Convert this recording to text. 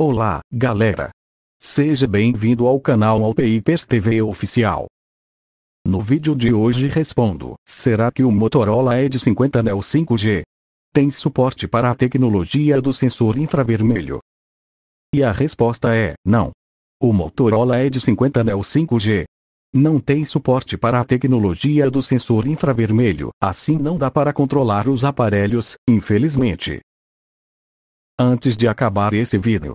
Olá, galera! Seja bem-vindo ao canal Alpeipers TV Oficial. No vídeo de hoje respondo, será que o Motorola Edge 50 Neo 5G tem suporte para a tecnologia do sensor infravermelho? E a resposta é, não. O Motorola Edge 50 Neo 5G não tem suporte para a tecnologia do sensor infravermelho, assim não dá para controlar os aparelhos, infelizmente. Antes de acabar esse vídeo,